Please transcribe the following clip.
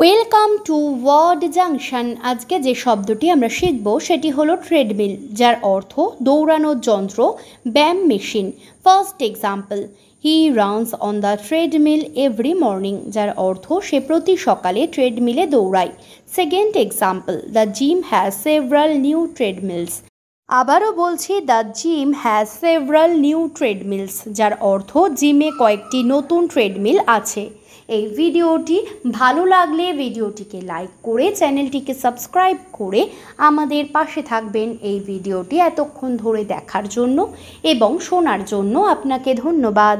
welcome to word junction আজকে যে শব্দটি আমরা শিখব সেটি হলো ট্রেডমিল যার অর্থ দৌড়ানোর যন্ত্র ব্যায়াম machine first example he runs on the treadmill every morning যার অর্থ সে প্রতি সকালে ট্রেডমিলে দৌড়ায় second example the gym has several new treadmills আবারও বলছি the gym has several new treadmills যার অর্থ জিমে কয়েকটি নতুন ট্রেডমিল আছে এই ভিডিওটি ভালো লাগলে ভিডিওটিকে লাইক করে চ্যানেলটিকে সাবস্ক্রাইব করে আমাদের পাশে থাকবেন এই ভিডিওটি এতক্ষণ ধরে দেখার জন্য এবং শোনার জন্য আপনাকে ধন্যবাদ